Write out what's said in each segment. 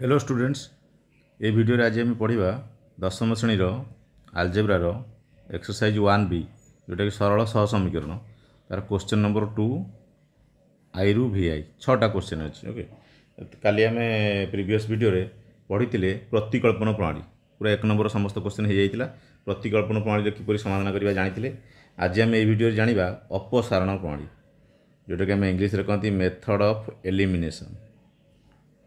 hello students ଏ ଭିଡ଼ିଓରେ ଆଜି ଆମେ ପଢ଼ିବା ଦଶମ ଶ୍ରେଣୀର ଆଲଜେବ୍ରାର ଏକ୍ସରସାଇଜ୍ ୱାନ୍ ବି ଯେଉଁଟାକି ସରଳ ସହ ସମୀକରଣ ତା'ର କୋଶ୍ଚିନ୍ ନମ୍ବର ଟୁ ଆଇରୁ ଭି ଆଇ ଛଅଟା କୋଶ୍ଚିନ୍ ଅଛି ଓକେ କାଲି ଆମେ ପ୍ରିଭିୟସ୍ ଭିଡ଼ିଓରେ ପଢ଼ିଥିଲେ ପ୍ରତିକଳ୍ପନ ପ୍ରଣାଳୀ ପୁରା ଏକ ନମ୍ବର ସମସ୍ତ କୋଶ୍ଚିନ୍ ହୋଇଯାଇଥିଲା ପ୍ରତିକଳ୍ପନ ପ୍ରଣାଳୀର କିପରି ସମାଧାନ କରିବା ଜାଣିଥିଲେ ଆଜି ଆମେ ଏହି ଭିଡ଼ିଓରେ ଜାଣିବା ଅପସାରଣ ପ୍ରଣାଳୀ ଯେଉଁଟାକି ଆମେ ଇଂଲିଶରେ କହନ୍ତି ମେଥଡ଼ ଅଫ୍ ଏଲିମିନେସନ୍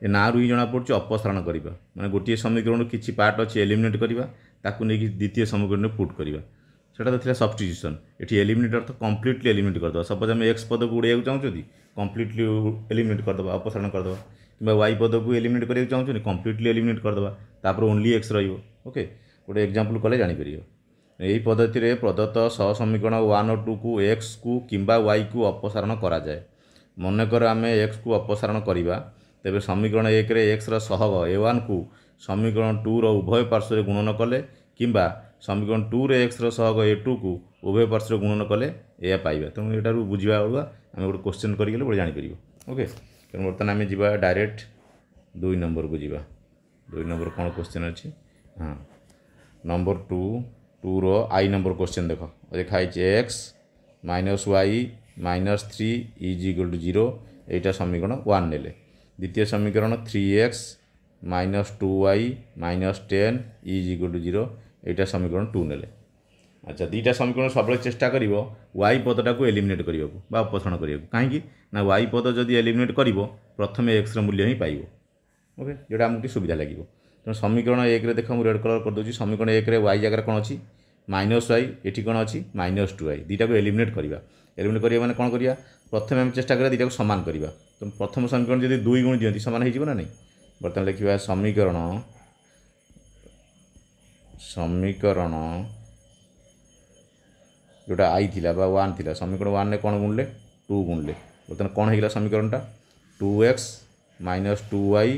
ଏ ନାଁରୁ ହିଁ ଜଣାପଡ଼ୁଛି ଅପସାରଣ କରିବା ମାନେ ଗୋଟିଏ ସମୀକରଣରୁ କିଛି ପାର୍ଟ ଅଛି ଏଲିମିନେଟ୍ କରିବା ତାକୁ ନେଇକି ଦ୍ୱିତୀୟ ସମୀକରଣରେ ପୁଟ୍ କରିବା ସେଟା ତ ଥିଲା ସବଷ୍ଟିଚ୍ୟୁସନ୍ ଏଠି ଏଲିମିନେଟ୍ ଅର୍ଥ କମ୍ପ୍ଲିଟଲି ଏଲିମିନେଟ୍ କରିଦେବା ସପୋଜ୍ ଆମେ ଏକ୍ସ ପଦକୁ ଉଡ଼େଇବାକୁ ଚାହୁଁଛନ୍ତି କମ୍ପ୍ଲିଟଲି ଏଲିମିନେଟ୍ କରିଦେବା ଅପସାରଣ କରିଦେବା କିମ୍ବା ୱାଇ ପଦକୁ ଏଲିମିନେଟ୍ କରିବାକୁ ଚାହୁଁଛନ୍ତି କମ୍ପ୍ଲିଟଲି ଏଲିମିନେଟ୍ କରିଦେବା ତାପରେ ଓନ୍ଲି ଏକ୍ସ ରହିବ ଓକେ ଗୋଟେ ଏକ୍ଜାମ୍ପଲ୍ କଲେ ଜାଣିପାରିବ ଏହି ପଦ୍ଧତିରେ ପ୍ରଦତ୍ତ ସହସମୀକରଣ ୱାନ୍ ଓ ଟୁକୁ ଏକ୍ସକୁ କିମ୍ବା ୱାଇକୁ ଅପସାରଣ କରାଯାଏ ମନେକର ଆମେ ଏକ୍ସକୁ ଅପସାରଣ କରିବା ତେବେ ସମୀକରଣ ଏକରେ ଏକ୍ସର ସହଗ ଏ ୱାନ୍କୁ ସମୀକରଣ ଟୁର ଉଭୟ ପାର୍ଶ୍ୱରେ ଗୁଣନ କଲେ କିମ୍ବା ସମୀକରଣ ଟୁରେ ଏକ୍ସର ସହଗ ଏ ଟୁକୁ ଉଭୟ ପାର୍ଶ୍ୱରେ ଗୁଣନ କଲେ ଏହା ପାଇବା ତେଣୁ ଏଠାରୁ ବୁଝିବା ବେଳୁଆ ଆମେ ଗୋଟେ କୋଶ୍ଚିନ୍ କରିଗଲେ ଗୋଟେ ଜାଣିପାରିବା ଓକେ ତେଣୁ ବର୍ତ୍ତମାନ ଆମେ ଯିବା ଡାଇରେକ୍ଟ ଦୁଇ ନମ୍ବରକୁ ଯିବା ଦୁଇ ନମ୍ବର କ'ଣ କୋଶ୍ଚିନ୍ ଅଛି ହଁ ନମ୍ବର ଟୁ ଟୁର ଆଇ ନମ୍ବର କୋଶ୍ଚିନ୍ ଦେଖ ଦେଖା ହେଇଛି x minus y minus three is equal to zero ଏଇଟା ସମୀକରଣ ୱାନ୍ ନେଲେ দ্বিতীয় সমীকরণ three x minus two y minus ten is equal to zero এইটা সমীকরণ টু নেলে আচ্ছা দুইটা সমীকরণ সবুজ চেষ্টা করিব ওয়াই পদটাকে এলিমিনেট করিবাকু বা অপসারণ করিবাকু কাହିଁକି না ওয়াই পদ যদি এলিমিনেট করিব প্রথমে এক্সর মূল্য ହିଁ পাইব ওকে যেটা আমাকে সুবিধা লাগিব ତେଣୁ সমীকরণ একরে দেখ মু রেড কলর করেদেছি সমীকরণ একরে ওয়াই জায়গায় কোণ অছি মাইনস ওয়াই এটি কোণ অছি মাইনস টু ওয়াই দুইটাকে এলিমিনেট করা এলিমিনেট କରିବା ମାନେ କ'ଣ କରିବା ପ୍ରଥମେ ଆମେ ଚେଷ୍ଟା କରିବା ଦୁଇଟାକୁ ସମାନ କରିବା ତେଣୁ ପ୍ରଥମ ସମୀକରଣ ଯଦି ଦୁଇ ଗୁଣ ଦିଅନ୍ତି ସମାନ ହେଇଯିବ ନା ନାହିଁ ବର୍ତ୍ତମାନ ଲେଖିବା ସମୀକରଣ ସମୀକରଣ ଯେଉଁଟା ଆଇ ଥିଲା ବା ୱାନ୍ ଥିଲା ସମୀକରଣ ୱାନ୍ରେ କ'ଣ ଗୁଣିଲେ ଟୁ ଗୁଣିଲେ ବର୍ତ୍ତମାନ କ'ଣ ହେଇଗଲା ସମୀକରଣଟା two x minus two y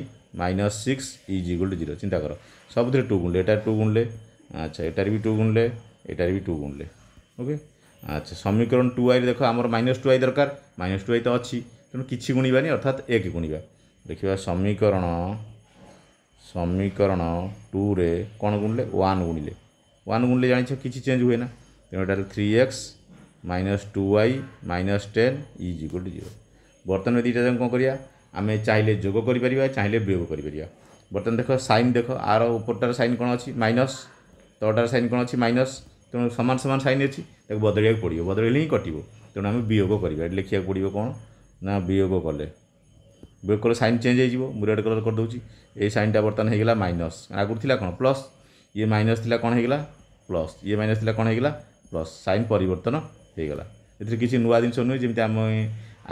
minus six is equal to zero ଚିନ୍ତା କର ସବୁଥିରେ ଟୁ ଗୁଣିଲେ ଏଟାରେ ଟୁ ଗୁଣିଲେ ଆଚ୍ଛା ଏଟାରେ ବି ଟୁ ଗୁଣିଲେ ଏଟାରେ ବି ଟୁ ଗୁଣିଲେ ଓକେ আচ্ছা সমীকরণ টু আই দেখ আমার মাইনস টু আই দরকার মাইনস টু আই তো অছি তেমন কিছু গুণবানি অর্থাৎ এক গুণবা ଦେଖିବା ସମୀକରଣ ସମୀକରଣ ଟୁରେ କ'ଣ ଗୁଣିଲେ ୱାନ୍ ଗୁଣିଲେ ୱାନ୍ ଗୁଣିଲେ ଜାଣିଛ କିଛି ଚେଞ୍ଜ ହୁଏ ନା ତେଣୁ ଏଠାରେ three x minus two y minus ten is equal to zero ବର୍ତ୍ତମାନ ଦୁଇଟା ଯାକ କ'ଣ କରିବା ଆମେ ଚାହିଁଲେ ଯୋଗ କରିପାରିବା ଚାହିଁଲେ ବିୟୋଗ କରିପାରିବା ବର୍ତ୍ତମାନ ଦେଖ ସାଇନ୍ ଦେଖ ଆର ଉପରଟାର ସାଇନ୍ କ'ଣ ଅଛି ମାଇନସ୍ ତଳଟାର ସାଇନ୍ କ'ଣ ଅଛି ମାଇନସ୍ ତେଣୁ ସମାନ ସମାନ ସାଇନ୍ ଅଛି ତାକୁ ବଦଳିବାକୁ ପଡ଼ିବ ବଦଳିଲେ ହିଁ କଟିବ ତେଣୁ ଆମେ ବିୟୋଗ କରିବା ଏଠି ଲେଖିବାକୁ ପଡ଼ିବ କ'ଣ ନା ବିୟୋଗ କଲେ ବିୟୋଗ କଲେ ସାଇନ୍ ଚେଞ୍ଜ ହେଇଯିବ ମୁଁ ରେଡ଼୍ କଲର୍ କରିଦେଉଛି ଏଇ ସାଇନ୍ଟା ବର୍ତ୍ତମାନ ହେଇଗଲା ମାଇନସ୍ ଆଗରୁ ଥିଲା କ'ଣ ପ୍ଲସ୍ ଇଏ ମାଇନସ୍ ଥିଲା କ'ଣ ହେଇଗଲା ପ୍ଲସ୍ ଇଏ ମାଇନସ୍ ଥିଲା କ'ଣ ହେଇଗଲା ପ୍ଲସ୍ ସାଇନ୍ ପରିବର୍ତ୍ତନ ହେଇଗଲା ଏଥିରେ କିଛି ନୂଆ ଜିନିଷ ନୁହେଁ ଯେମିତି ଆମେ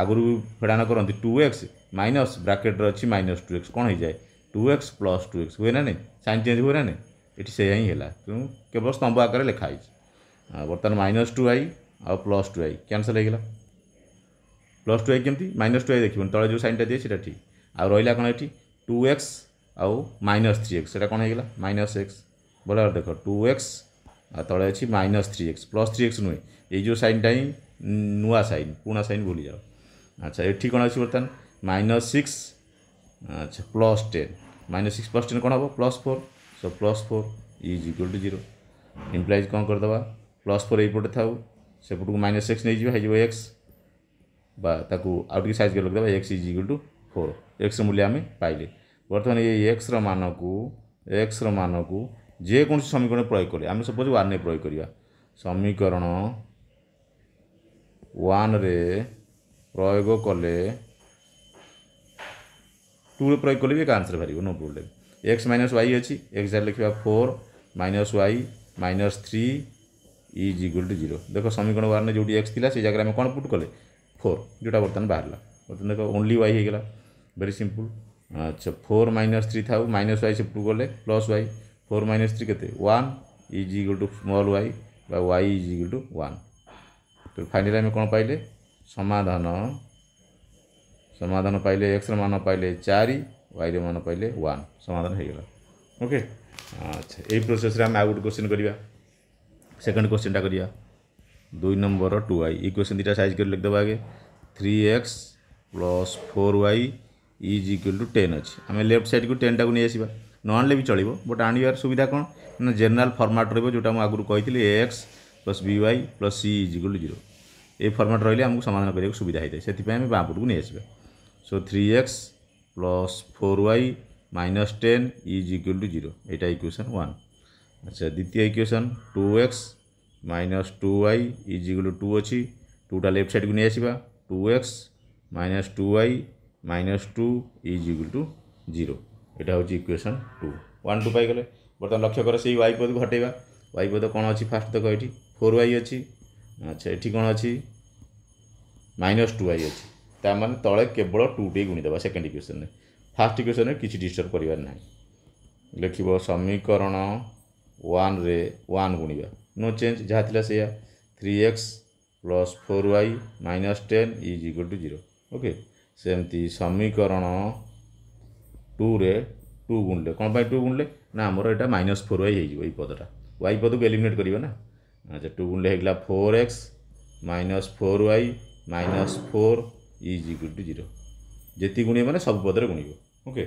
ଆଗରୁ ଫେଡ଼ାଣ କରନ୍ତି ଟୁ ଏକ୍ସ ମାଇନସ୍ ବ୍ରାକେଟ୍ରେ ଅଛି ମାଇନସ୍ ଟୁ ଏକ୍ସ କ'ଣ ହେଇଯାଏ two x plus two x ହୁଏ ନା ନାହିଁ ସାଇନ୍ ଚେଞ୍ଜ ହୁଏ ନା ନାହିଁ ଏଠି ସେଇଆ ହିଁ ହେଲା ତେଣୁ କେବଳ ସ୍ତମ୍ଭ ଆକାରରେ ଲେଖା ହେଇଛି ବର୍ତ୍ତମାନ ମାଇନସ୍ ଟୁ ଆଇ ଆଉ ପ୍ଲସ୍ ଟୁ ଆଇ କ୍ୟାନସଲ୍ ହେଇଗଲା ପ୍ଲସ୍ ଟୁ ଆଇ କେମିତି ମାଇନସ୍ ଟୁ ଆଇ ଦେଖିବନି ତଳେ ଯେଉଁ ସାଇନ୍ଟା ଦିଏ ସେଇଟା ଠିକ୍ ଆଉ ରହିଲା କ'ଣ ଏଠି ଟୁ ଏକ୍ସ ଆଉ ମାଇନସ୍ ଥ୍ରୀ ଏକ୍ସ ସେଇଟା କ'ଣ ହେଇଗଲା ମାଇନସ୍ ଏକ୍ସ ଭଲ ଭାବରେ ଦେଖ ଟୁ ଏକ୍ସ ଆଉ ତଳେ ଅଛି minus three x plus three x ନୁହେଁ ଏଇ ଯେଉଁ ସାଇନ୍ଟା ହିଁ ନୂଆ ସାଇନ୍ ପୁରୁଣା ସାଇନ୍ ଭୁଲିଯାଅ ଆଚ୍ଛା ଏଠି କ'ଣ ଅଛି ବର୍ତ୍ତମାନ ମାଇନସ୍ ସିକ୍ସ ଆଚ୍ଛା plus ten minus six plus ten କ'ଣ ହେବ plus four so plus four is equal to zero implies कौन करदे प्लस फोर था सेपट को माइनस एक्स नहीं जाए एक्स बाकी सैज कर x is equal to four x मूल्य आम पाइले बर्तमान ये एक्स रान को एक्स रान को जेकोसी समीकरण प्रयोग कले आम सपोज वन प्रयोग करवा समीकरण वन प्रयोग कले टू प्रयोग कले भी एक आंसर बाहर no problem x minus y ଅଛି এক্স ଯାର ଲେଖିବା four minus y minus three is equal to zero ଦେଖ ସମୀକରଣ ୱାର୍ନେ ଯେଉଁଠି ଏକ୍ସ ଥିଲା ସେଇ ଜାଗାରେ ଆମେ କ'ଣ ପୁଟ୍ କଲେ ଫୋର୍ ଯେଉଁଟା ବର୍ତ୍ତମାନ ବାହାରିଲା ବର୍ତ୍ତମାନ ଦେଖ ଓନ୍ଲି ୱାଇ ହେଇଗଲା ଭେରି ସିମ୍ପଲ୍ ଆଚ୍ଛା ଫୋର୍ ମାଇନସ୍ ଥ୍ରୀ ଥାଉ ମାଇନସ୍ ୱାଇ ସେପଟକୁ ଗଲେ plus y four minus three କେତେ one is equal to small y ବା y is equal to one ତ ଫାଇନାଲି ଆମେ କ'ଣ ପାଇଲେ ସମାଧାନ ସମାଧାନ ପାଇଲେ ଏକ୍ସର ମାନ ପାଇଲେ ଚାରି ওয়াইরে মনে পাইলে ওয়ান সমাধান হয়ে গেল ওকে আচ্ছা এই প্রোসেসরে আমি আউ গোটে কোশ্চিন করা সেকেন্ড কোশ্চিনটা করা দুই নম্বর টু ওয়াই এই কোশ্চিন দুইটা সাইজ করে লিখেদেব আগে three x plus four y is equal to ten অছি আমি লেফ্ট সাইড্কু টেনটাকে নিয়ে আসবা নহলে ବି ଚଳିବ ବଟ୍ ଆଣିବାର ସୁବିଧା କ'ଣ ନା ଜେନେରାଲ୍ ଫର୍ମାଟ୍ ରହିବ ଯେଉଁଟା ମୁଁ ଆଗରୁ କହିଥିଲି a x plus B y plus c is equal to zero ଏ ଫର୍ମାଟ୍ ରହିଲେ ଆମକୁ ସମାଧାନ କରିବାକୁ ସୁବିଧା ହୋଇଥାଏ ସେଥିପାଇଁ ଆମେ ବାମପଟକୁ ନେଇଆସିବା so three x plus four y minus ten is equal to zero এটা ইকুয়েশান ওয়ান আচ্ছা দ্বিতীয় equation two x minus two y is equal to two ଅଛି ଟୁଟା ଲେଫ୍ଟ ସାଇଡ଼୍କୁ ନେଇ ଆସିବା two x minus two y minus two is equal to zero ଏଇଟା ହେଉଛି ଇକ୍ୱେସନ୍ ଟୁ ୱାନ୍ ଟୁ ପାଇଗଲେ ବର୍ତ୍ତମାନ ଲକ୍ଷ୍ୟ କର ସେଇ ୱାଇ ପଦକୁ ହଟେଇବା ୱାଇ ପଦ କ'ଣ ଅଛି ଫାର୍ଷ୍ଟ ଦେଖ ଏଠି ଫୋର୍ ୱାଇ ଅଛି ଆଚ୍ଛା ଏଠି କ'ଣ ଅଛି ମାଇନସ୍ ଟୁ ୱାଇ ଅଛି ତାମାନେ ତଳେ କେବଳ ଟୁଟିଏ ଗୁଣିଦେବା ସେକେଣ୍ଡ ଇକ୍ୱେସନ୍ରେ ଫାର୍ଷ୍ଟ ଇକ୍ୱେସନ୍ରେ କିଛି ଡିଷ୍ଟର୍ବ କରିବାର ନାହିଁ ଲେଖିବ ସମୀକରଣ ୱାନ୍ରେ ୱାନ୍ ଗୁଣିବା ନୋ ଚେଞ୍ଜ ଯାହା ଥିଲା ସେଇଆ three x plus four y minus ten is equal to zero okay ସେମିତି ସମୀକରଣ ଟୁରେ ଟୁ ଗୁଣିଲେ କ'ଣ ପାଇଁ ଟୁ ଗୁଣିଲେ ନା ଆମର ଏଇଟା ମାଇନସ୍ ଫୋର୍ ୱାଇ ହେଇଯିବ ଏଇ ପଦଟା ୱାଇ ପଦକୁ ଏଲିମିନେଟ୍ କରିବା ନା ଆଚ୍ଛା ଟୁ ଗୁଣିଲେ ହେଇଗଲା four x minus four y minus four ই ইଜ୍ ଇକ୍ୱାଲ୍ ଟୁ ଜିରୋ ଯେତିକି ଗୁଣିବ ମାନେ ସବୁ ପଦରେ ଗୁଣିବ ଓକେ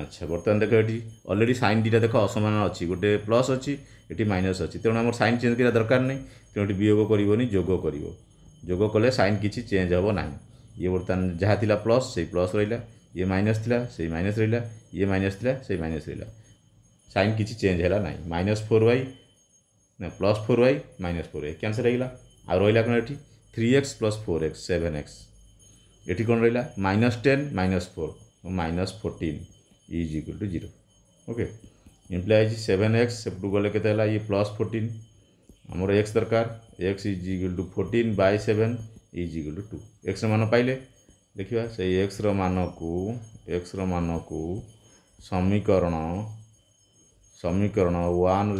ଆଚ୍ଛା ବର୍ତ୍ତମାନ ଦେଖ ଏଠି ଅଲରେଡ଼ି ସାଇନ୍ ଦୁଇଟା ଦେଖ ଅସମାନ ଅଛି ଗୋଟେ ପ୍ଲସ୍ ଅଛି ଏଠି ମାଇନସ୍ ଅଛି ତେଣୁ ଆମର ସାଇନ୍ ଚେଞ୍ଜ କରିବା ଦରକାର ନାହିଁ ତେଣୁ ଏଠି ବିୟୋଗ କରିବନି ଯୋଗ କରିବ যোগ কলে সাইন কিছু চেঞ্জ হব না ইয়ে বর্তমান যা লা প্লস সেই প্লস রহলা ইয়ে মাইনস লা সেই মাইনস রহলা ইয়ে মাইনস লা সেই মাইনস রহলা সাইন কিছু চেঞ্জ হল না মাইনস ফোর ওয়াই না plus four y minus four y cancel হয়ে আর রহলা কোণ এটি three x plus four x seven x ये कौन रहा minus ten minus four minus fourteen is equal to zero okay implies seven x सेपटू गले के ये प्लस फोर्टीन आमर एक्स दरकार x is equal to fourteen by seven is equal to to x मान पाइले देखा से एक्स रान को एक्स रान को समीकरण समीकरण वन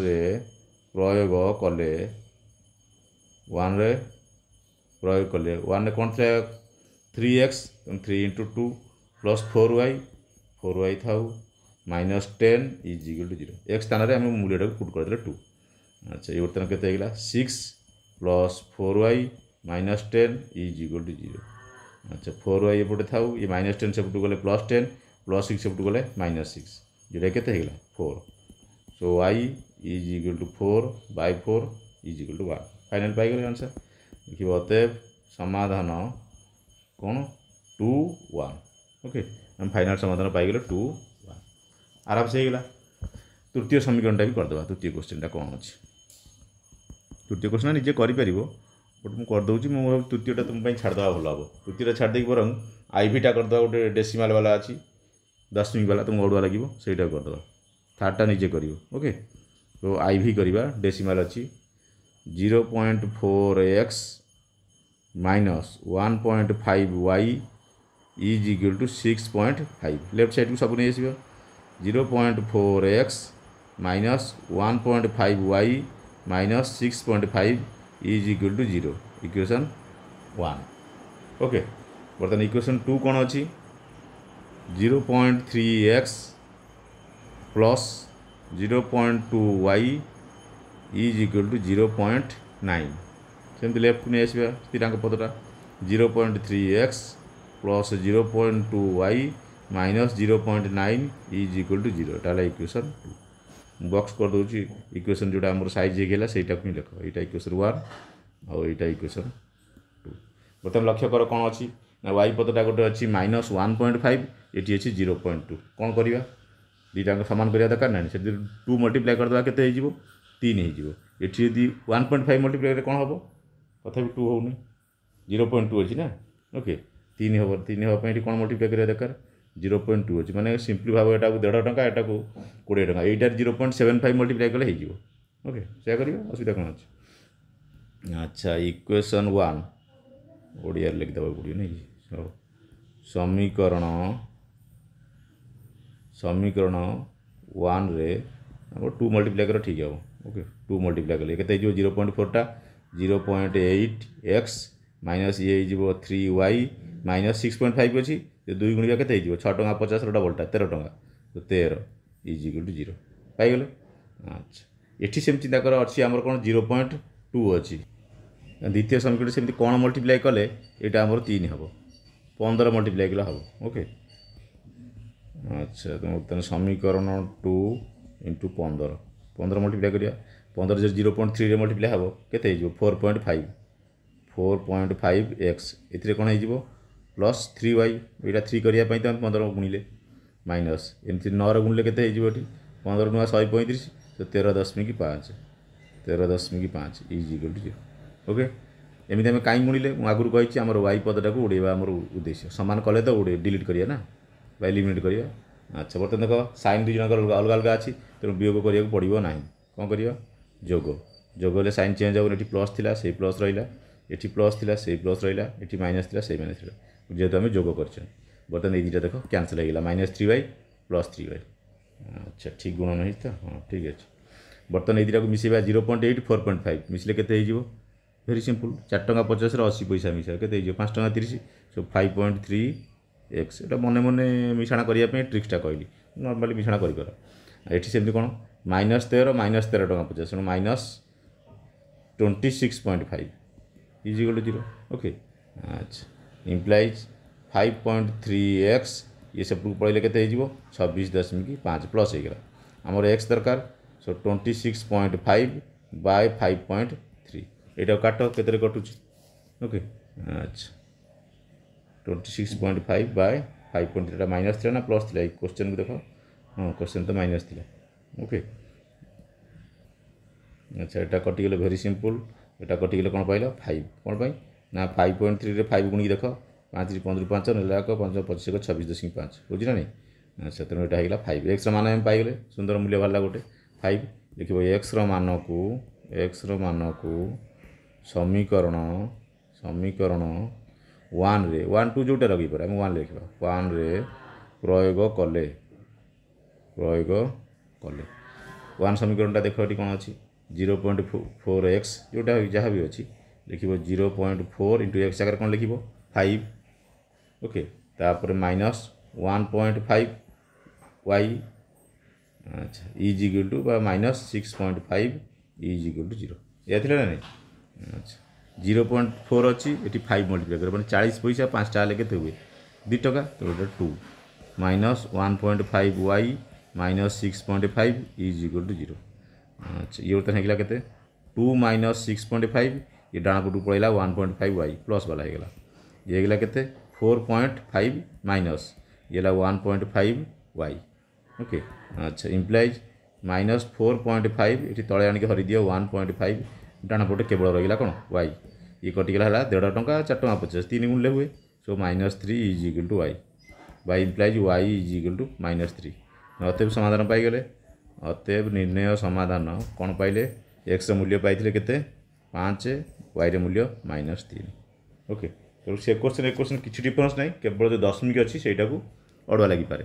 प्रयोग कले वन प्रयोग कले वे कौन थे three x three into two plus four y four y থাউ minus ten is equal to zero এক স্থানরে আমি মূল্যটাকে পুট করেদেলে টু আচ্ছা এই বর্তমান কেতে হয়ে গেলা six plus four y minus ten is equal to zero আচ্ছা ফোর ওয়াই এপটে থাউ এই মাইনস টেন সেপটু গেলে প্লস টেন প্লস সিক্স সেপটু গেলে মাইনস সিক্স যেটা কেতে হয়ে গেলা four so y is equal to four by four is equal to one final পাইগলে আনসার দেখি অতএব সমাধান କ'ଣ ଟୁ ୱାନ୍ ଓକେ ଆମେ ଫାଇନାଲ୍ ସମାଧାନ ପାଇଗଲେ ଟୁ ୱାନ୍ ଆରାମସେ ହେଇଗଲା ତୃତୀୟ ସମୀକରଣଟା ବି କରିଦେବା ତୃତୀୟ କୋଶ୍ଚିନ୍ଟା କ'ଣ ଅଛି ତୃତୀୟ କୋଶ୍ଚିନ୍ ନିଜେ କରିପାରିବ ବଟ୍ ମୁଁ କରିଦେଉଛି ମୁଁ ଭାବୁଛି ତୃତୀୟଟା ତୁମ ପାଇଁ ଛାଡ଼ିଦେବା ଭଲ ହେବ ତୃତୀୟଟା ଛାଡ଼ିଦେଇକି ବରଂ ଆଇଭିଟା କରିଦେବା ଗୋଟେ ଡେସିମାଲ୍ ବାଲା ଅଛି ଦଶମିକ ବାଲା ତୁମକୁ ଅଡ଼ୁଆ ଲାଗିବ ସେଇଟା କରିଦେବା ଥାର୍ଡ଼ଟା ନିଜେ କରିବ ଓକେ ତ ଭି କରିବା ଡେସିମାଲ୍ ଅଛି zero point four x minus one point five y is equal to six point five left side को सब नहीं आसो zero point four x minus one point five y minus six point five is equal to zero equation one okay बर्तमान equation two कौन अच्छी zero point three x plus zero point two y is equal to zero point nine ସେମିତି ଲେଫ୍ଟକୁ ନେଇ ଆସିବା ସ୍ଥିରାଙ୍କ ପଦଟା zero point three x plus zero point two y minus zero point nine is equal to zero ଏଇଟା ହେଲା equation two ମୁଁ box କରିଦେଉଛି equation ଯେଉଁଟା ଆମର ସାଇଜ୍ ହେଇକି ହେଲା ସେଇଟାକୁ ହିଁ ଲେଖ ଏଇଟା ଇକ୍ୱେସନ୍ ୱାନ୍ ଆଉ ଏଇଟା ଇକ୍ୱେସନ୍ ଟୁ ବର୍ତ୍ତମାନ ଲକ୍ଷ୍ୟ କର କ'ଣ ଅଛି ନା ୱାଇ ପଦଟା ଗୋଟେ ଅଛି ମାଇନସ୍ ୱାନ୍ ପଏଣ୍ଟ ଫାଇଭ୍ ଏଠି ଅଛି ଜିରୋ ପଏଣ୍ଟ ଟୁ କ'ଣ କରିବା ଦୁଇଟାଙ୍କ ସମାନ କରିବା ଦରକାର ନାହିଁ ସେଠି ଟୁ ମଲ୍ଟିପ୍ଲାଏ କରିଦେବା କେତେ ହେଇଯିବ ତିନି ହେଇଯିବ ଏଠି ଯଦି ୱାନ୍ ପଏଣ୍ଟ ଫାଇଭ୍ ମଲ୍ଟିପ୍ଲାଏ କଲେ କ'ଣ ହେବ तथा टू हो जीरो पॉइंट टू अच्छी ना ओके तीन हम तीन हाँपी कौन मल्टीप्लाए करा दरकार जीरो पॉइंट टू अच्छी मैंने सिंपल भाव एटा देढ़ टाँह एटा को कोड़े टाँग यार zero point seven five multiply कले ओके से असुविधा कौन अच्छे अच्छा इक्वेसन वन ओडिया लिखिद नहीं ना समीकरण समीकरण वन टू मल्टीप्लाए कर ठीक है ओके टू मल्टीप्लाए कले के जीरो पॉइंट फोरटा zero point eight x minus ଇଏ ହେଇଯିବ three y minus six point five ଅଛି ଦୁଇ ଗୁଣିବା କେତେ ହେଇଯିବ ଛଅ ଟଙ୍କା ପଚାଶର ଡବଲଟା ତେର ଟଙ୍କା ତ ତେର ଇଜ୍ ଇକ୍ୱାଲ୍ ଟୁ ଜିରୋ ପାଇଗଲେ ଆଚ୍ଛା ଏଠି ସେମିତି ତାଙ୍କର ଅଛି ଆମର କ'ଣ ଜିରୋ ପଏଣ୍ଟ ଟୁ ଅଛି ଦ୍ୱିତୀୟ ସମୀକରଣ ସେମିତି କ'ଣ ମଲ୍ଟିପ୍ଲାଏ କଲେ ଏଇଟା ଆମର ତିନି ହେବ ପନ୍ଦର ମଲ୍ଟିପ୍ଲାଏ କଲେ ହେବ ଓକେ ଆଚ୍ଛା ତ ବର୍ତ୍ତମାନ ସମୀକରଣ ଟୁ ଇଣ୍ଟୁ ପନ୍ଦର ପନ୍ଦର ମଲ୍ଟିପ୍ଲାଏ କରିବା ପନ୍ଦର ଯଦି ଜିରୋ ପଏଣ୍ଟ ଥ୍ରୀରେ ମଲ୍ଟିପ୍ଲାଏ ହେବ କେତେ ହେଇଯିବ four point five four point five x ଏଥିରେ କ'ଣ ହେଇଯିବ ପ୍ଲସ୍ ଥ୍ରୀ ୱାଇ ଏଇଟା ଥ୍ରୀ କରିବା ପାଇଁ ତ ଆମେ ପନ୍ଦର ଗୁଣିଲେ ମାଇନସ୍ ଏମିତି ନଅର ଗୁଣିଲେ କେତେ ହେଇଯିବ ଏଠି ପନ୍ଦର ଟଙ୍କା ଶହେ ପଇଁତିରିଶ ତ ତେର ଦଶମିକ ପାଞ୍ଚ ତେର ଦଶମିକ ପାଞ୍ଚ ଇଜ୍ ଇକ୍ୱାଲ୍ ଜିରୋ ଓକେ ଏମିତି ଆମେ କାହିଁ ଗୁଣିଲେ ମୁଁ ଆଗରୁ କହିଛି ଆମର ୱାଇ ପଦଟାକୁ ଉଡ଼େଇବା ଆମର ଉଦ୍ଦେଶ୍ୟ ସମାନ କଲେ ତ ଉଡ଼େ ଡିଲିଟ୍ କରିବା ନା ବା ଏଲିମିନେଟ୍ କରିବା ଆଚ୍ଛା ବର୍ତ୍ତମାନ ଦେଖ ସାଇନ୍ ଦୁଇ ଜଣଙ୍କର ଅଲଗା ଅଲଗା ଅଛି ତେଣୁ ବିୟୋଗ କରିବାକୁ ପଡ଼ିବ ନାହିଁ କ'ଣ କରିବା যোগ যোগ হলে সাইন চেঞ্জ হবে এটি ପ୍ଲସ୍ ଥିଲା সেই ପ୍ଲସ୍ ରହିଲା এটি ପ୍ଲସ୍ ଥିଲା সেই ପ୍ଲସ୍ ରହିଲା এটি মাইনাস ଥିଲା সেই মাইনাস ଥିଲା যেহেতু আমি যোগ করছি বর্তমানে এই দুইটা দেখো ক্যান্সেল হয়ে গেল minus three y plus three y আচ্ছা ঠিক গুণন হয়েছে তো হ্যাঁ ঠিক আছে বর্তমানে এই দুইটা মিশাইবা zero point eight four point five মিশলে কেতে হয়ে যাব ভেরি সিম্পল চার টাকা পঞ্চাশের অশি পয়সা মিশাই কেতে হয়ে যাব পাঁচ টাকা তিরিশ so five point three x এটা মনে মনে মিশাণ করা ট্রিক্সটা কহিলি নর্মালি মিশাণ করিপার এটি সেমনি কোণ माइनस তের মাইনস तेरह টাকা पचास তেমন minus twenty six point five is equal to zero okay আচ্ছা implies five point three x ये सेपटू पड़े के छब्बीस दशमिक पाँच प्लस होगा आमर एक्स दरकार so twenty six point five by five point three यहाँ काट के कटुच ओके अच्छा twenty six point five by five point three minus थी ना प्लस थी क्वेश्चन को देख हाँ क्वेश्चन तो माइनस थी ओके अच्छा एउटा कटिगले भेरी कटिगले कौन पाइल फाइव कौन पाई ना फाइव पॉइंट थ्री फाइभ गुणिक देखिसक छब्बिस पंद्रह पाँच एक एक पचीस छब्बीस दशमिक पाँच बुझे ना बुझिने त्यो एउटा फाइव एक्स रान मन पाइले सुंदर मूल्य बाहर गोटे फाइव लेख्नु एक्स रान को एक्स रान को समीकरण समीकरण वान वन टू जोटा लगे लगिपर वन लिखा वन प्रयोग कले प्रयोग କଲେ ୱାନ୍ ସମୀକରଣଟା ଦେଖ ଏଠି କ'ଣ ଅଛି ଜିରୋ ପଏଣ୍ଟ ଫୋର୍ ଏକ୍ସ ଯେଉଁଟା ଯାହା ବି ଅଛି ଲେଖିବ zero point four into x ଜାଗାରେ କ'ଣ ଲେଖିବ ଫାଇଭ୍ ଓକେ ତାପରେ minus one point five y ଆଚ୍ଛା ଇଜ୍ ଇକ୍ୱାଲ୍ ଟୁ ବା minus six point five is equal to zero ଏହା ଥିଲା ନା ନାହିଁ ଆଚ୍ଛା ଜିରୋ ପଏଣ୍ଟ ଫୋର୍ ଅଛି ଏଠି ଫାଇଭ୍ ମଲ୍ଟିପ୍ଲାଏ କରିବ ମାନେ ଚାଳିଶ ପଇସା ପାଞ୍ଚ ଟଙ୍କା ଲେଖେ କେତେ ହୁଏ ଦୁଇ ଟଙ୍କା ତେଣୁ ଏଇଟା two minus one point five y minus six point five is equal to zero अच्छा ये उत्तर है के two minus six point five ये डाण पटू पड़ा one point five y plus वाला होगा ये होगा के फोर पॉइंट फाइव माइनस ये one point five y okay अच्छा implies minus four point five ये तले आणिक हरिदिव वन पॉइंट फाइव डाण पटे केवल रहा कौन वाई ये कटिगला देढ़ टाँचा चार टाँग पचास तीन गुणले हुए so minus three is equal to y y implies y is equal to minus three ଅତଏବ ସମାଧାନ ପାଇଗଲେ ଅତଏବ ନିର୍ଣ୍ଣୟ ସମାଧାନ କ'ଣ ପାଇଲେ ଏକ୍ସର ମୂଲ୍ୟ ପାଇଥିଲେ କେତେ ପାଞ୍ଚ ୱାଇର ମୂଲ୍ୟ ମାଇନସ୍ ତିନି ଓକେ ତେଣୁ ସେ କୋଶ୍ଚିନ୍ ଏ କୋଶ୍ଚିନ୍ କିଛି ଡିଫରେନ୍ସ ନାହିଁ କେବଳ ଯେଉଁ ଦଶମିକ ଅଛି ସେଇଟାକୁ ଅଡ଼ୁଆ ଲାଗିପାରେ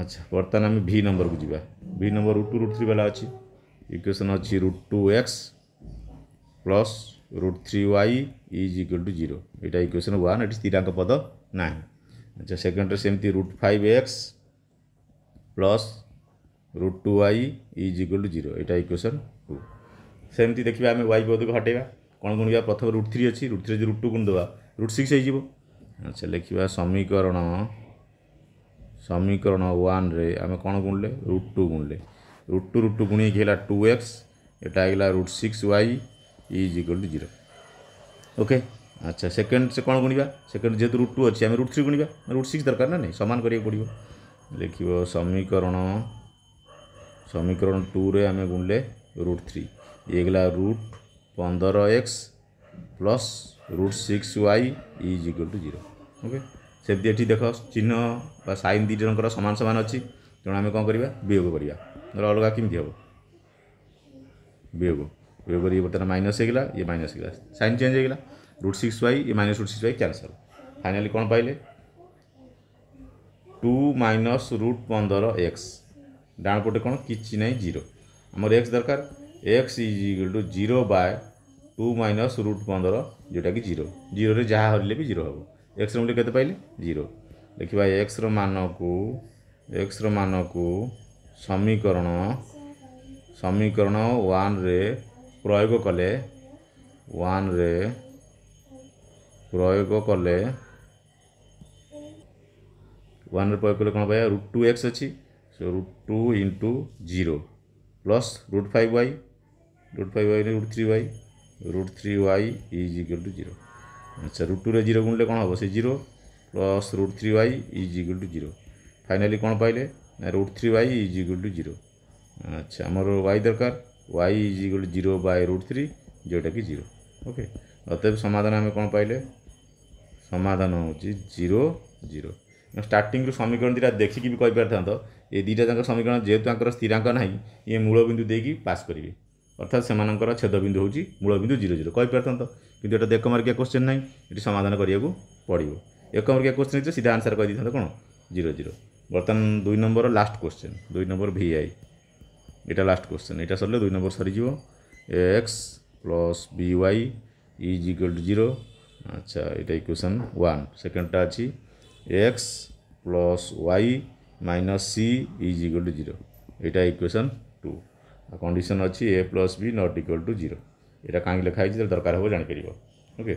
ଆଚ୍ଛା ବର୍ତ୍ତମାନ ଆମେ ଭି ନମ୍ବରକୁ ଯିବା V number root two root three ବାଲା ଅଛି ଇକ୍ୱେସନ୍ ଅଛି root two x plus root three Y is equal to zero ଏଇଟା ଇକ୍ୱେସନ୍ ୱାନ୍ ଏଠି ସ୍ଥିରାଙ୍କ ପଦ ନାହିଁ ଆଚ୍ଛା ସେକେଣ୍ଡରେ ସେମିତି root five x plus root two y is equal to zero ଏଇଟା ଇକ୍ୱେସନ୍ ଟୁ ସେମିତି ଦେଖିବା ଆମେ ୱାଇ ପଦକୁ ହଟେଇବା କ'ଣ ଗୁଣିବା ପ୍ରଥମେ ରୁଟ୍ ଥ୍ରୀ ଅଛି ରୁଟ୍ ଥ୍ରୀ ଯଦି ରୁଟ୍ ଟୁ ଗୁଣି ଦେବା ରୁଟ୍ ସିକ୍ସ ହେଇଯିବ ଆଚ୍ଛା ଲେଖିବା ସମୀକରଣ ସମୀକରଣ ୱାନ୍ରେ ଆମେ କ'ଣ ଗୁଣିଲେ ରୁଟ୍ ଟୁ ଗୁଣିଲେ ରୁଟ୍ ଟୁ ରୁଟ୍ ଟୁ ଗୁଣିକି ହେଲା ଟୁ ଏକ୍ସ ଏଇଟା ହେଇଗଲା root six y is equal to zero okay আচ্ছা সেকেন্ড সে কোণ গুণবা সেকেন্ড যেহেতু রুট টু অছি আমি রুট থ্রি গুণবা রুট সিক্স দরকার না সমান করা পড়ব लिख समीकरण समीकरण टू रे आम गुणले रुट थ्री ये रुट पंदर X plus root six Y is equal to zero okay सेमती एटी देख चिन्ह सैन दी जन सामान सामान अच्छी तेणु आम कौन करयोग अलग कमी हम वियोग वियोग ये बर्तमान माइनस होगा ये माइनस होगा सैन चेज होगा रुट सिक्स वाई ये minus root six Y cancel finally कौन पाइले টু মাইনস ରୁଟ୍ ପନ୍ଦର ଏକ୍ସ ଡାହାଣ ପଟେ କ'ଣ କିଛି ନାହିଁ ଜିରୋ ଆମର ଏକ୍ସ ଦରକାର X is equal to zero by two minus root ପନ୍ଦର ଯେଉଁଟାକି ଜିରୋ ଜିରୋରେ ଯାହା ହରିଲେ ବି ଜିରୋ ହେବ ଏକ୍ସର ମୂଲ୍ୟ କେତେ ପାଇଲେ ଜିରୋ ଲେଖିବା ଏକ୍ସର ମାନକୁ ଏକ୍ସର ମାନକୁ ସମୀକରଣ ସମୀକରଣ ୱାନ୍ରେ ପ୍ରୟୋଗ କଲେ ୱାନ୍ରେ ପ୍ରୟୋଗ କଲେ ୱାନ୍ରେ ପ୍ରୟୋଗ କଲେ କ'ଣ ପାଇବା ରୁଟ୍ ଟୁ ଏକ୍ସ ଅଛି so root two into zero plus root five Y root five ୱାଇରେ root three Y root three Y is equal to zero ଆଚ୍ଛା ରୁଟ୍ ଟୁରେ ଜିରୋ ଗୁଣିଲେ କ'ଣ ହେବ ସେ zero plus root three Y is equal to zero finally କ'ଣ ପାଇଲେ ନା root three Y is equal to zero ଆଚ୍ଛା ଆମର ୱାଇ ଦରକାର Y is equal to zero by root three ଯେଉଁଟାକି ଜିରୋ ଓକେ ଅତଏବ ସମାଧାନ ଆମେ କ'ଣ ପାଇଲେ ସମାଧାନ ହେଉଛି ଜିରୋ ଜିରୋ ଷ୍ଟାର୍ଟିଂରୁ ସମୀକରଣ ଦୁଇଟା ଦେଖିକି ବି କହିପାରିଥାନ୍ତ ଏ ଦୁଇଟା ଯାକ ସମୀକରଣ ଯେହେତୁ ତାଙ୍କର ସ୍ଥିରାଙ୍କ ନାହିଁ ଇଏ ମୂଳବିନ୍ଦୁ ଦେଇକି ପାସ୍ କରିବେ ଅର୍ଥାତ୍ ସେମାନଙ୍କର ଛେଦବିନ୍ଦୁ ହେଉଛି ମୂଳବିନ୍ଦୁ ଜିରୋ ଜିରୋ କହିପାରିଥାନ୍ତ କିନ୍ତୁ ଏଇଟା ଏକମାର୍କିଆ କୋଶ୍ଚିନ୍ ନାହିଁ ଏଠି ସମାଧାନ କରିବାକୁ ପଡ଼ିବ ଏକମାର୍କିଆ କୋଶ୍ଚିନ୍ ହେଇଛି ସିଧା ଆନ୍ସର୍ କହିଦେଇଥାନ୍ତ କ'ଣ ଜିରୋ ଜିରୋ ବର୍ତ୍ତମାନ ଦୁଇ ନମ୍ବର ଲାଷ୍ଟ କୋଶ୍ଚିନ୍ ଦୁଇ ନମ୍ବର ଭି ଆଇ ଏଇଟା ଲାଷ୍ଟ କୋଶ୍ଚିନ୍ ଏଇଟା ସରିଲେ ଦୁଇ ନମ୍ବର ସରିଯିବ X plus B Y is equal to zero ଆଚ୍ଛା ଏଇଟା ଇକ୍ୱେସନ୍ ୱାନ୍ ସେକେଣ୍ଡଟା ଅଛି X plus Y minus C is equal to zero এটা ইকুয়েশন টু আর কন্ডিশন অছি A plus B not equal to zero এটা কাহি লেখা হয়েছে দরকার হব জাঁপার ওকে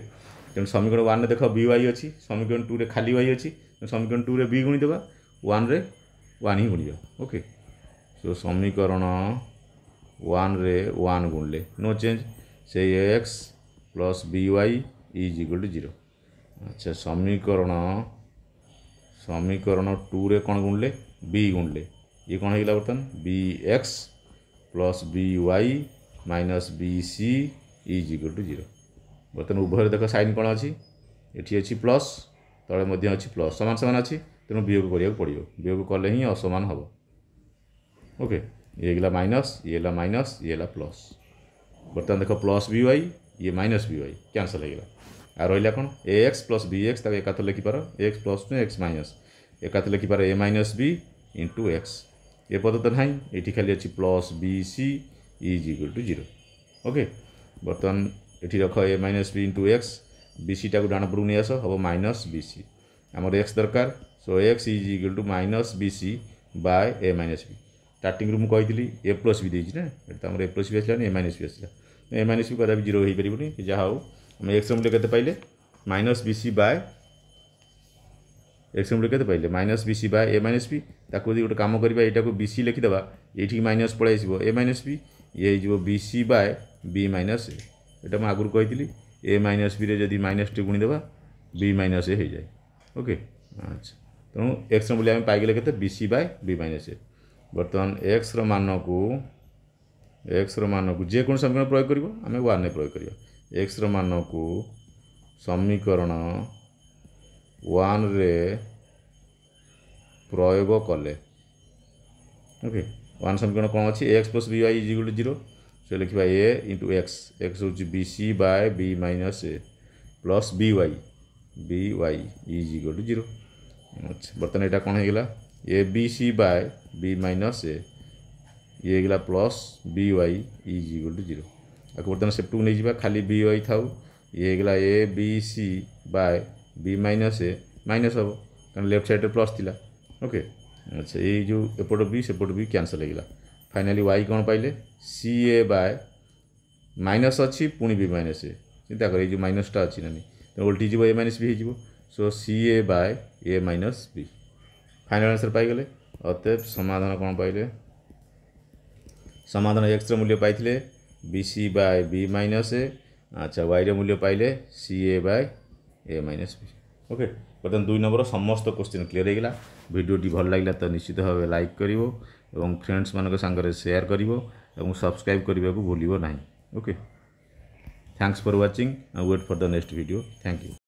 তেমন সমীকরণ ওয়ানে দেখ বি ওয়াই অছি সমীকরণ টুরে খালি ওয়াই অছি সমীকরণ টুরে বি গুণিদেবা ওয়ানরে ওয়ান হি গুণিবা ওকে সো সমীকরণ ওয়ানরে ওয়ান গুণলে নো চেঞ্জ সেই X plus B Y is equal to zero আচ্ছা সমীকরণ समीकरण टू रे कौन गुणले बी गुणले ये कौन है बर्तन B X plus B Y minus B C is equal to zero बर्तमान उभय देख सैन कौन अच्छी ये अच्छी प्लस तले अच्छी प्लस सामान सामान अच्छी तेणु वियोग पड़ो वियोग कले ही असमान हम ओके ये माइनस ये माइनस ये प्लस बर्तमान देख प्लस बी वाई ये माइनस बी वाई कैनसल होगा আর রহিলা কোণ A X plus B X তাকে একাথরে লিখিপার X plus two X minus একাথরে লিখিপার A minus B into X এ পদ তো না এটি খালি অছি plus B C is equal to zero okay বর্তমান এটি রখ A minus B into X বিসিটা ডাণপুরু নিয়ে আস হব মাইনস বিসি আমার এক্স দরকার so x is equal to minus B C by A minus B স্টার্টিংরু মু কইলি এ প্লস বি দিয়েছি না এটা তো আমার এ প্লস বি আসলানি এ মাইনস বি আসলা এ মাইনস বি কদাপি জিরো হয়ে পারবনি যা হোক एक्स मूल्य के पाइले minus B C by X मूल्य के पाइले minus B C by A minus B ताक गोटे काम करवा यू बी सी लिखिदे ये minus plus A minus B A B C by B minus एटा मुझे आगुरी कही ए माइनस बी जब minus T गुणीद B minus A हो जाए ओके अच्छा तेणु एक्स मूल्य आम पाइले के C by B minus A बर्तमान एक्स रान को एक्स रान को जेको संख्या प्रयोग करें वाने प्रयोग करवा एक्स मान को समीकरण वन प्रयोग कले ओके वन समीकरण कौन अच्छी X plus B Y is equal zero से लिखा ए इंटु एक्स एक्स हूँ B C by B minus A plus B Y B Y is equal to zero बर्तमान यहाँ कौन है A B C by B minus A ये plus B Y is equal to zero बर्तमान से टू नहीं खाली बी वाई था येगला A B C by B minus A minus हे क्या लेफ्ट सैड्रे प्लस थी ओके अच्छा ये जो एपट बी सेपट बी क्यासल होगा फाइनाली वाई कौन पाइले सी ए बाय माइनस अच्छी पुणी बी माइनस ए चिंता कर ये माइनसटा अच्छी ना नहीं ओल्टी जी ए माइनस बी हो सो C A by A minus B final answer पाई अत समाधान कौन पाइले समाधान एक्सरे मूल्य पाई B C by B minus A আচ্ছা ওয়াইর মূল্য পাইলে C A by A minus B okay ବର୍ତ୍ତମାନ ଦୁଇ ନମ୍ବର ସମସ୍ତ କୋଶ୍ଚିନ୍ କ୍ଲିଅର୍ ହୋଇଗଲା ଭିଡ଼ିଓଟି ଭଲ ଲାଗିଲା ତ ନିଶ୍ଚିତ ଭାବେ ଲାଇକ୍ କରିବ ଏବଂ ଫ୍ରେଣ୍ଡସ୍ମାନଙ୍କ ସାଙ୍ଗରେ ସେୟାର କରିବ ଏବଂ ସବସ୍କ୍ରାଇବ୍ କରିବାକୁ ଭୁଲିବ ନାହିଁ ଓକେ ଥ୍ୟାଙ୍କସ୍ ଫର୍ ୱାଚିଂ ଆଉ wait for the next video thank you